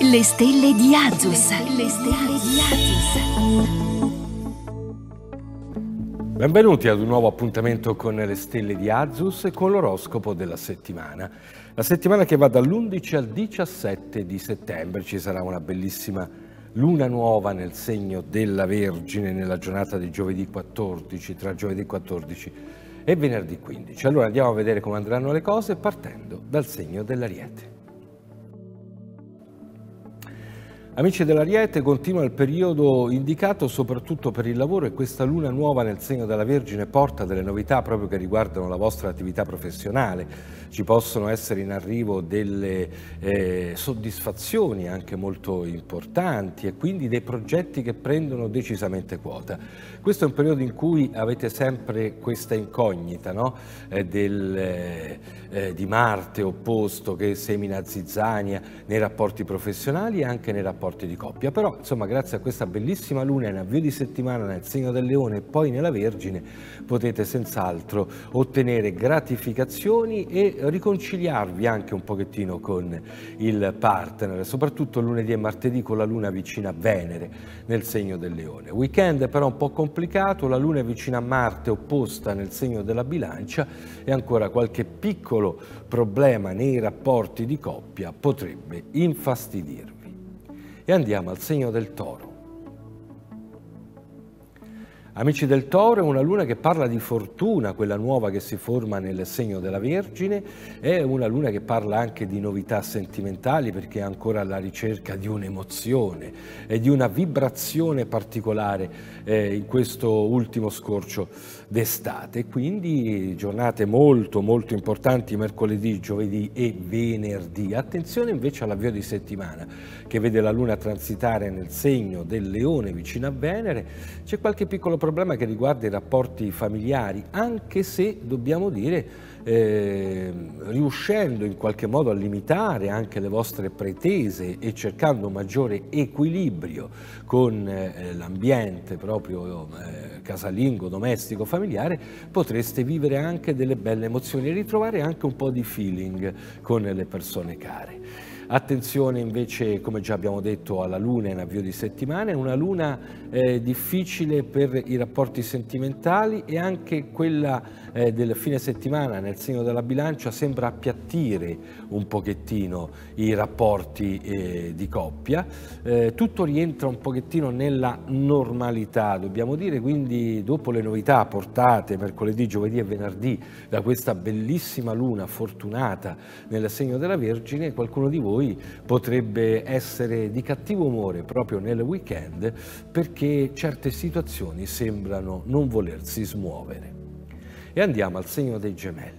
Le stelle di Azus. Le stelle di Azus. Benvenuti ad un nuovo appuntamento con le stelle di Azus e con l'oroscopo della settimana. La settimana che va dall'11 al 17 di settembre ci sarà una bellissima luna nuova nel segno della Vergine nella giornata di giovedì 14, tra giovedì 14 e venerdì 15. Allora andiamo a vedere come andranno le cose partendo dal segno dell'Ariete. Amici dell'Ariete, continua il periodo indicato soprattutto per il lavoro e questa luna nuova nel segno della Vergine porta delle novità proprio che riguardano la vostra attività professionale. Ci possono essere in arrivo delle eh, soddisfazioni anche molto importanti e quindi dei progetti che prendono decisamente quota. Questo è un periodo in cui avete sempre questa incognita no? eh, del, eh, eh di Marte opposto che semina zizzania nei rapporti professionali e anche nei rapporti rapporti di coppia, però insomma grazie a questa bellissima luna in avvio di settimana nel segno del leone e poi nella Vergine potete senz'altro ottenere gratificazioni e riconciliarvi anche un pochettino con il partner, soprattutto lunedì e martedì con la luna vicina a Venere nel segno del leone. Weekend però un po' complicato, la luna è vicina a Marte opposta nel segno della bilancia e ancora qualche piccolo problema nei rapporti di coppia potrebbe infastidirvi e andiamo al segno del toro. Amici del Toro è una luna che parla di fortuna, quella nuova che si forma nel segno della Vergine, è una luna che parla anche di novità sentimentali perché è ancora alla ricerca di un'emozione e di una vibrazione particolare eh, in questo ultimo scorcio d'estate. Quindi giornate molto molto importanti mercoledì, giovedì e venerdì. Attenzione invece all'avvio di settimana che vede la luna transitare nel segno del leone vicino a Venere. C'è qualche piccolo problema problema che riguarda i rapporti familiari, anche se dobbiamo dire eh, riuscendo in qualche modo a limitare anche le vostre pretese e cercando maggiore equilibrio con eh, l'ambiente proprio eh, casalingo, domestico, familiare, potreste vivere anche delle belle emozioni e ritrovare anche un po' di feeling con le persone care. Attenzione invece, come già abbiamo detto, alla luna in avvio di settimana, è una luna eh, difficile per i rapporti sentimentali e anche quella eh, del fine settimana nel segno della bilancia sembra appiattire un pochettino i rapporti eh, di coppia. Eh, tutto rientra un pochettino nella normalità, dobbiamo dire, quindi dopo le novità portate mercoledì, giovedì e venerdì da questa bellissima luna fortunata nel segno della Vergine, qualcuno di voi voi potrebbe essere di cattivo umore proprio nel weekend perché certe situazioni sembrano non volersi smuovere. E andiamo al segno dei gemelli.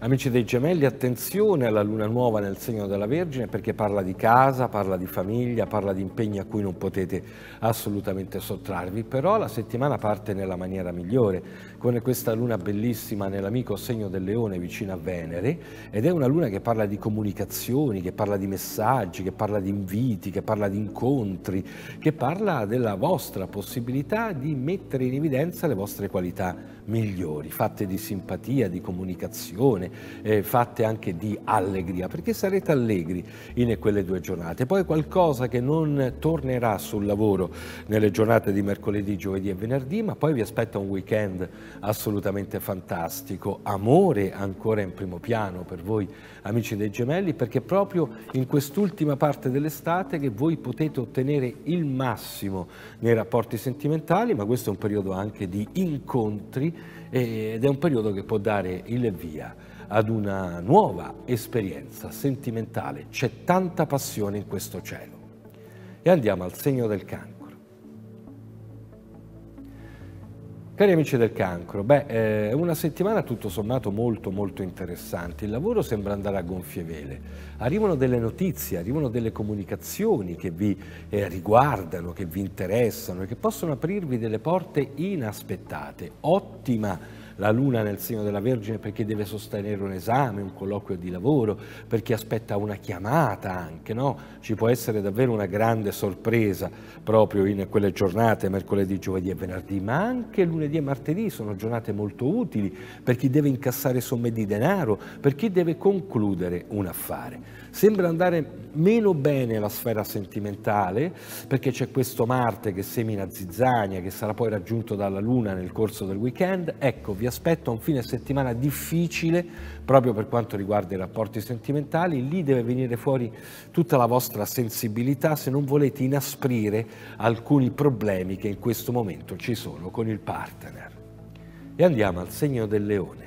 Amici dei gemelli, attenzione alla luna nuova nel segno della Vergine perché parla di casa, parla di famiglia, parla di impegni a cui non potete assolutamente sottrarvi, però la settimana parte nella maniera migliore, con questa luna bellissima nell'amico segno del leone vicino a Venere ed è una luna che parla di comunicazioni, che parla di messaggi, che parla di inviti, che parla di incontri, che parla della vostra possibilità di mettere in evidenza le vostre qualità migliori, fatte di simpatia, di comunicazione giornate eh, fatte anche di allegria, perché sarete allegri in quelle due giornate. Poi qualcosa che non tornerà sul lavoro nelle giornate di mercoledì, giovedì e venerdì, ma poi vi aspetta un weekend assolutamente fantastico. Amore ancora in primo piano per voi amici dei gemelli, perché proprio in quest'ultima parte dell'estate che voi potete ottenere il massimo nei rapporti sentimentali, ma questo è un periodo anche di incontri eh, ed è un periodo che può dare il via ad una nuova esperienza sentimentale. C'è tanta passione in questo cielo. E andiamo al segno del cancro. Cari amici del cancro, beh, è eh, una settimana tutto sommato molto molto interessante, il lavoro sembra andare a gonfie vele, arrivano delle notizie, arrivano delle comunicazioni che vi eh, riguardano, che vi interessano e che possono aprirvi delle porte inaspettate, ottima la luna nel segno della Vergine perché deve sostenere un esame, un colloquio di lavoro, perché aspetta una chiamata anche, no? Ci può essere davvero una grande sorpresa proprio in quelle giornate, mercoledì, giovedì e venerdì, ma anche lunedì e martedì sono giornate molto utili per chi deve incassare somme di denaro, per chi deve concludere un affare. Sembra andare meno bene la sfera sentimentale perché c'è questo Marte che semina zizzania, che sarà poi raggiunto dalla Luna nel corso del weekend. Ecco, vi aspetto a un fine settimana difficile proprio per quanto riguarda i rapporti sentimentali, lì deve venire fuori tutta la vostra sensibilità se non volete inasprire alcuni problemi che in questo momento ci sono con il partner. E andiamo al segno del leone.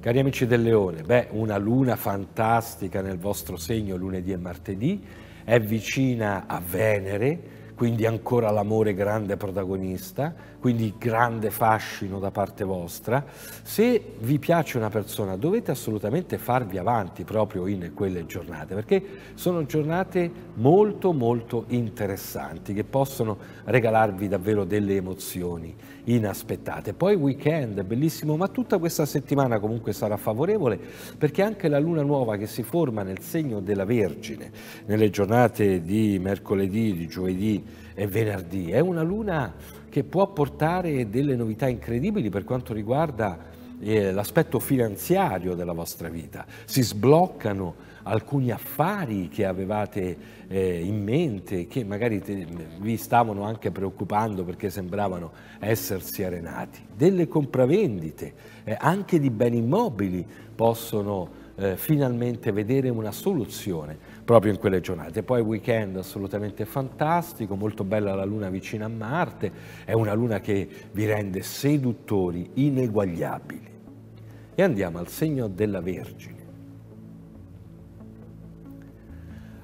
Cari amici del leone, beh, una luna fantastica nel vostro segno lunedì e martedì, è vicina a Venere, quindi ancora l'amore grande protagonista, quindi grande fascino da parte vostra. Se vi piace una persona dovete assolutamente farvi avanti proprio in quelle giornate, perché sono giornate molto molto interessanti che possono regalarvi davvero delle emozioni inaspettate. Poi weekend, bellissimo, ma tutta questa settimana comunque sarà favorevole perché anche la luna nuova che si forma nel segno della Vergine nelle giornate di mercoledì, di giovedì e venerdì è una luna che può portare delle novità incredibili per quanto riguarda eh, l'aspetto finanziario della vostra vita. Si sbloccano alcuni affari che avevate eh, in mente, che magari te, vi stavano anche preoccupando perché sembravano essersi arenati, delle compravendite, eh, anche di beni immobili possono eh, finalmente vedere una soluzione proprio in quelle giornate. Poi weekend assolutamente fantastico, molto bella la luna vicina a Marte, è una luna che vi rende seduttori, ineguagliabili. E andiamo al segno della Vergine.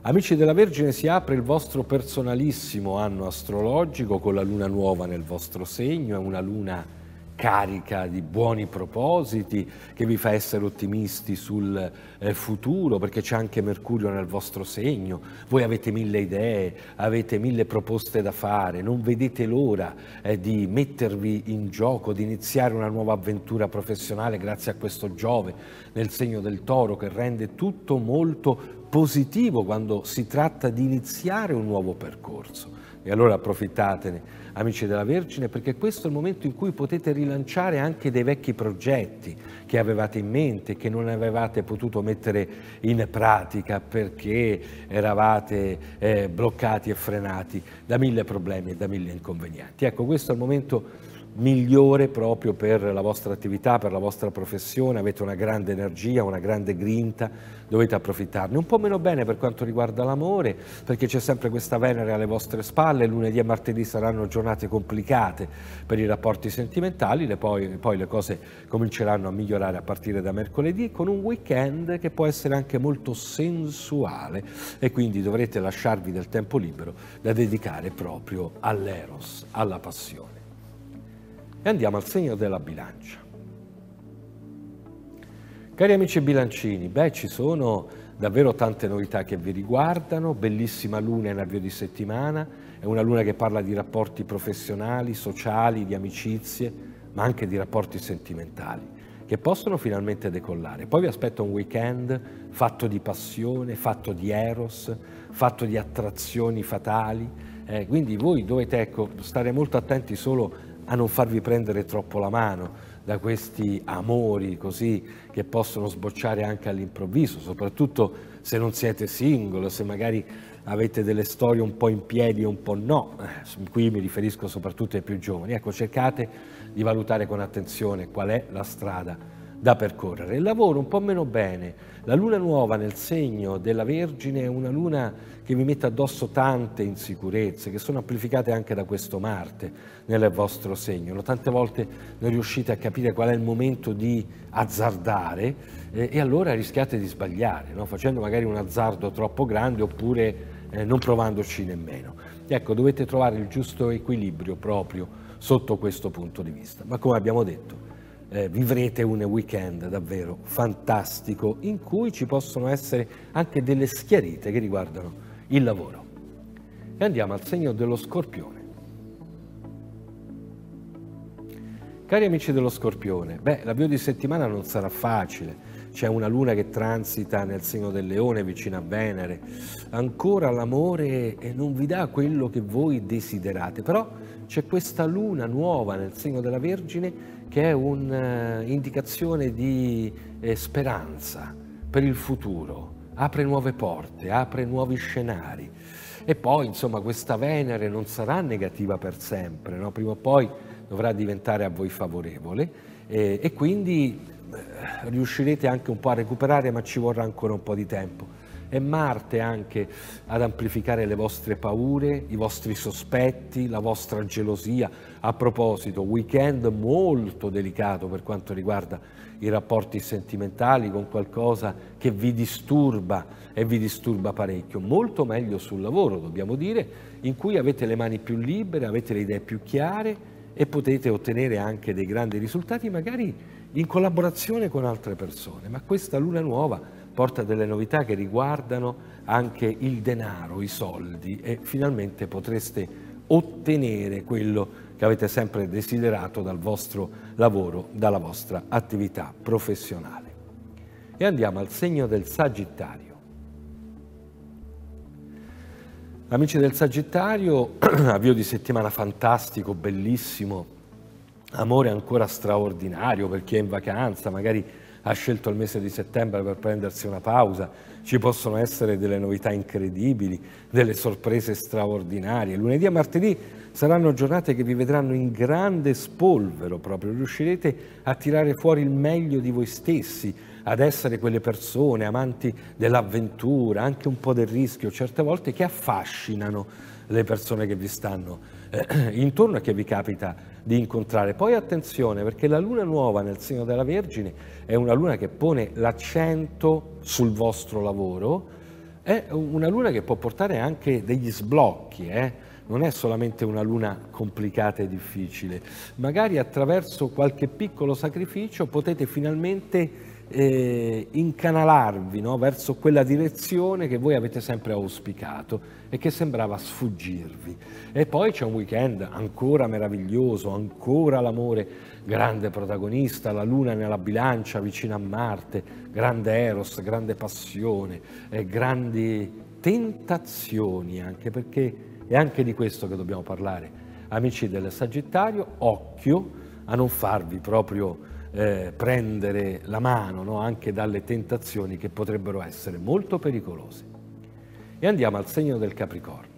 Amici della Vergine, si apre il vostro personalissimo anno astrologico con la luna nuova nel vostro segno, è una luna carica di buoni propositi che vi fa essere ottimisti sul eh, futuro perché c'è anche Mercurio nel vostro segno, voi avete mille idee, avete mille proposte da fare, non vedete l'ora eh, di mettervi in gioco, di iniziare una nuova avventura professionale grazie a questo Giove nel segno del toro che rende tutto molto positivo quando si tratta di iniziare un nuovo percorso. E allora approfittatene, amici della Vergine, perché questo è il momento in cui potete rilanciare anche dei vecchi progetti che avevate in mente, che non avevate potuto mettere in pratica perché eravate eh, bloccati e frenati da mille problemi e da mille inconvenienti. Ecco, questo è il momento migliore proprio per la vostra attività, per la vostra professione, avete una grande energia, una grande grinta, dovete approfittarne. Un po' meno bene per quanto riguarda l'amore, perché c'è sempre questa Venere alle vostre spalle, lunedì e martedì saranno giornate complicate per i rapporti sentimentali, le poi, poi le cose cominceranno a migliorare a partire da mercoledì con un weekend che può essere anche molto sensuale e quindi dovrete lasciarvi del tempo libero da dedicare proprio all'eros, alla passione. E andiamo al segno della bilancia. Cari amici bilancini, beh ci sono davvero tante novità che vi riguardano, bellissima luna in avvio di settimana, è una luna che parla di rapporti professionali, sociali, di amicizie, ma anche di rapporti sentimentali che possono finalmente decollare. Poi vi aspetta un weekend fatto di passione, fatto di eros, fatto di attrazioni fatali, eh, quindi voi dovete ecco, stare molto attenti solo a non farvi prendere troppo la mano da questi amori così che possono sbocciare anche all'improvviso, soprattutto se non siete single, se magari avete delle storie un po' in piedi e un po' no, eh, qui mi riferisco soprattutto ai più giovani. Ecco, cercate di valutare con attenzione qual è la strada da percorrere. Il lavoro un po' meno bene. La luna nuova nel segno della Vergine è una luna che vi mette addosso tante insicurezze, che sono amplificate anche da questo Marte nel vostro segno. No, tante volte non riuscite a capire qual è il momento di azzardare eh, e allora rischiate di sbagliare, no? facendo magari un azzardo troppo grande oppure eh, non provandoci nemmeno. Ecco, dovete trovare il giusto equilibrio proprio sotto questo punto di vista. Ma come abbiamo detto, eh, vivrete un weekend davvero fantastico in cui ci possono essere anche delle schiarite che riguardano il lavoro. E andiamo al segno dello scorpione. Cari amici dello scorpione, beh, l'avvio di settimana non sarà facile c'è una luna che transita nel segno del leone vicino a Venere, ancora l'amore eh, non vi dà quello che voi desiderate, però c'è questa luna nuova nel segno della Vergine che è un'indicazione eh, di eh, speranza per il futuro, apre nuove porte, apre nuovi scenari. E poi, insomma, questa Venere non sarà negativa per sempre, no? prima o poi dovrà diventare a voi favorevole e, e quindi eh, riuscirete anche un po' a recuperare, ma ci vorrà ancora un po' di tempo. È Marte anche ad amplificare le vostre paure, i vostri sospetti, la vostra gelosia. A proposito, weekend molto delicato per quanto riguarda i rapporti sentimentali con qualcosa che vi disturba e vi disturba parecchio. Molto meglio sul lavoro, dobbiamo dire, in cui avete le mani più libere, avete le idee più chiare e potete ottenere anche dei grandi risultati, magari in collaborazione con altre persone, ma questa luna nuova porta delle novità che riguardano anche il denaro, i soldi e finalmente potreste ottenere quello che avete sempre desiderato dal vostro lavoro, dalla vostra attività professionale. E andiamo al segno del Sagittario. Amici del Sagittario, avvio di settimana fantastico, bellissimo, amore ancora straordinario per chi è in vacanza, magari ha scelto il mese di settembre per prendersi una pausa, ci possono essere delle novità incredibili, delle sorprese straordinarie. Lunedì e martedì saranno giornate che vi vedranno in grande spolvero proprio, riuscirete a tirare fuori il meglio di voi stessi, ad essere quelle persone amanti dell'avventura, anche un po' del rischio, certe volte che affascinano le persone che vi stanno eh, intorno e che vi capita di incontrare. Poi attenzione perché la luna nuova nel segno della Vergine è una luna che pone l'accento sul vostro lavoro, è una luna che può portare anche degli sblocchi, eh? non è solamente una luna complicata e difficile, magari attraverso qualche piccolo sacrificio potete finalmente eh, incanalarvi no, verso quella direzione che voi avete sempre auspicato e che sembrava sfuggirvi. E poi c'è un weekend ancora meraviglioso, ancora l'amore, grande protagonista, la luna nella bilancia vicino a Marte, grande eros, grande passione, eh, grandi tentazioni anche perché è anche di questo che dobbiamo parlare. Amici del Sagittario, occhio a non farvi proprio eh, prendere la mano no? anche dalle tentazioni che potrebbero essere molto pericolose. E andiamo al segno del Capricorno.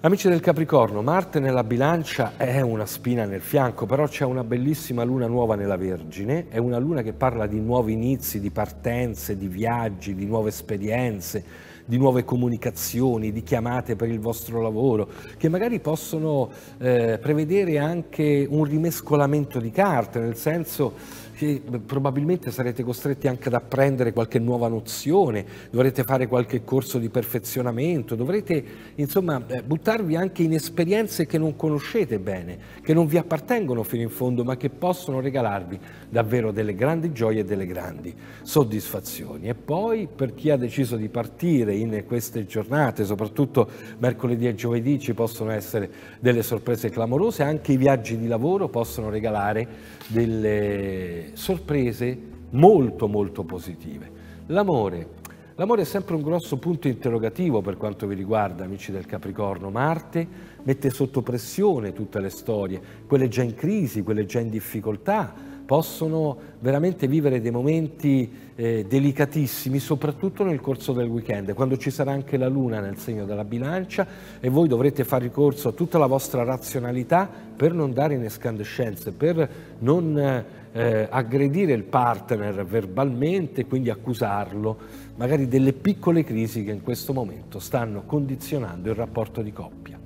Amici del Capricorno, Marte nella bilancia è una spina nel fianco, però c'è una bellissima luna nuova nella Vergine, è una luna che parla di nuovi inizi, di partenze, di viaggi, di nuove esperienze, di nuove comunicazioni, di chiamate per il vostro lavoro, che magari possono eh, prevedere anche un rimescolamento di carte, nel senso che probabilmente sarete costretti anche ad apprendere qualche nuova nozione, dovrete fare qualche corso di perfezionamento, dovrete insomma eh, buttarvi anche in esperienze che non conoscete bene, che non vi appartengono fino in fondo, ma che possono regalarvi davvero delle grandi gioie e delle grandi soddisfazioni. E poi per chi ha deciso di partire in queste giornate, soprattutto mercoledì e giovedì, ci possono essere delle sorprese clamorose, anche i viaggi di lavoro possono regalare delle sorprese molto molto positive. L'amore. L'amore è sempre un grosso punto interrogativo per quanto vi riguarda, amici del Capricorno. Marte mette sotto pressione tutte le storie, quelle già in crisi, quelle già in difficoltà, possono veramente vivere dei momenti eh, delicatissimi, soprattutto nel corso del weekend, quando ci sarà anche la luna nel segno della bilancia e voi dovrete fare ricorso a tutta la vostra razionalità per non dare in escandescenze, per non... Eh, eh, aggredire il partner verbalmente, quindi accusarlo, magari delle piccole crisi che in questo momento stanno condizionando il rapporto di coppia.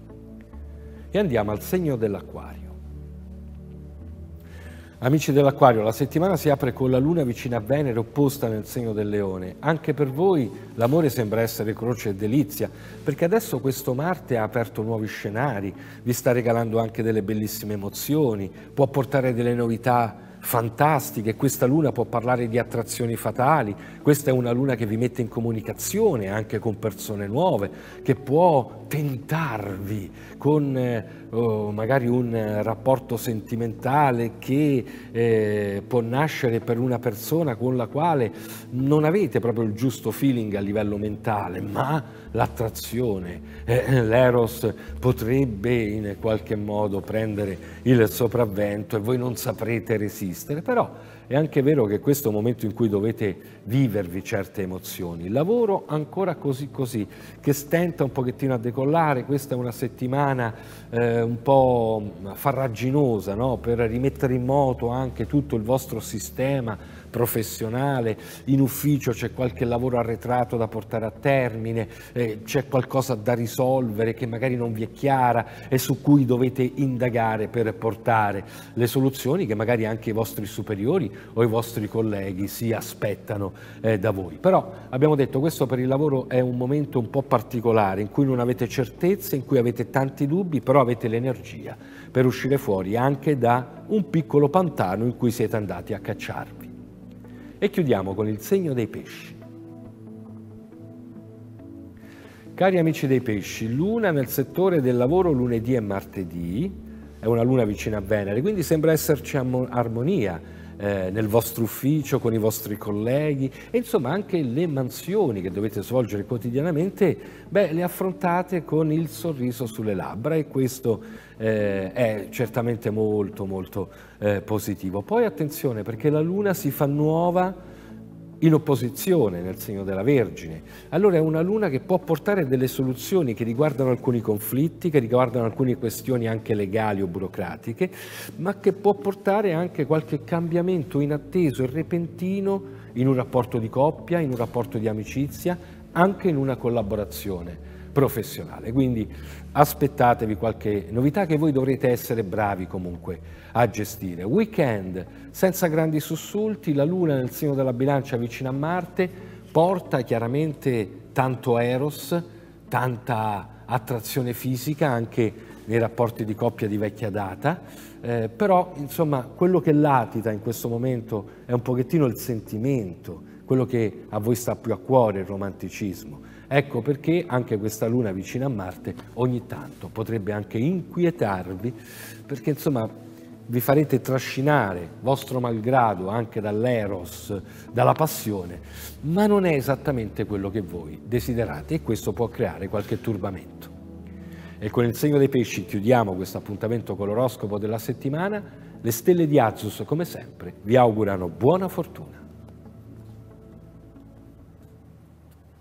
E andiamo al segno dell'acquario. Amici dell'Aquario, la settimana si apre con la luna vicina a Venere opposta nel segno del leone. Anche per voi l'amore sembra essere croce e delizia, perché adesso questo Marte ha aperto nuovi scenari, vi sta regalando anche delle bellissime emozioni, può portare delle novità fantastiche, questa luna può parlare di attrazioni fatali, questa è una luna che vi mette in comunicazione anche con persone nuove, che può tentarvi con eh, oh, magari un rapporto sentimentale che eh, può nascere per una persona con la quale non avete proprio il giusto feeling a livello mentale, ma l'attrazione, eh, l'eros potrebbe in qualche modo prendere il sopravvento e voi non saprete resistere, però è anche vero che questo è un momento in cui dovete vivervi certe emozioni. Il lavoro ancora così così, che stenta un pochettino a decollare, questa è una settimana eh, un po' farraginosa no? per rimettere in moto anche tutto il vostro sistema professionale, in ufficio c'è qualche lavoro arretrato da portare a termine, eh, c'è qualcosa da risolvere che magari non vi è chiara e su cui dovete indagare per portare le soluzioni che magari anche i vostri superiori o i vostri colleghi si aspettano eh, da voi. Però abbiamo detto questo per il lavoro è un momento un po' particolare in cui non avete certezze, in cui avete tanti dubbi, però avete l'energia per uscire fuori anche da un piccolo pantano in cui siete andati a cacciarvi. E chiudiamo con il segno dei pesci. Cari amici dei pesci, luna nel settore del lavoro lunedì e martedì, è una luna vicina a Venere, quindi sembra esserci armonia eh, nel vostro ufficio, con i vostri colleghi e insomma anche le mansioni che dovete svolgere quotidianamente, beh, le affrontate con il sorriso sulle labbra e questo eh, è certamente molto molto eh, positivo. Poi attenzione perché la luna si fa nuova in opposizione nel segno della Vergine. Allora è una luna che può portare delle soluzioni che riguardano alcuni conflitti, che riguardano alcune questioni anche legali o burocratiche, ma che può portare anche qualche cambiamento inatteso e repentino in un rapporto di coppia, in un rapporto di amicizia, anche in una collaborazione professionale. Quindi aspettatevi qualche novità che voi dovrete essere bravi comunque a gestire. Weekend senza grandi sussulti, la luna nel segno della bilancia vicino a Marte porta chiaramente tanto eros, tanta attrazione fisica anche nei rapporti di coppia di vecchia data, eh, però insomma quello che latita in questo momento è un pochettino il sentimento, quello che a voi sta più a cuore, il romanticismo Ecco perché anche questa luna vicina a Marte ogni tanto potrebbe anche inquietarvi, perché insomma vi farete trascinare, vostro malgrado, anche dall'eros, dalla passione, ma non è esattamente quello che voi desiderate e questo può creare qualche turbamento. E con il segno dei pesci chiudiamo questo appuntamento con l'oroscopo della settimana. Le stelle di Azus, come sempre, vi augurano buona fortuna.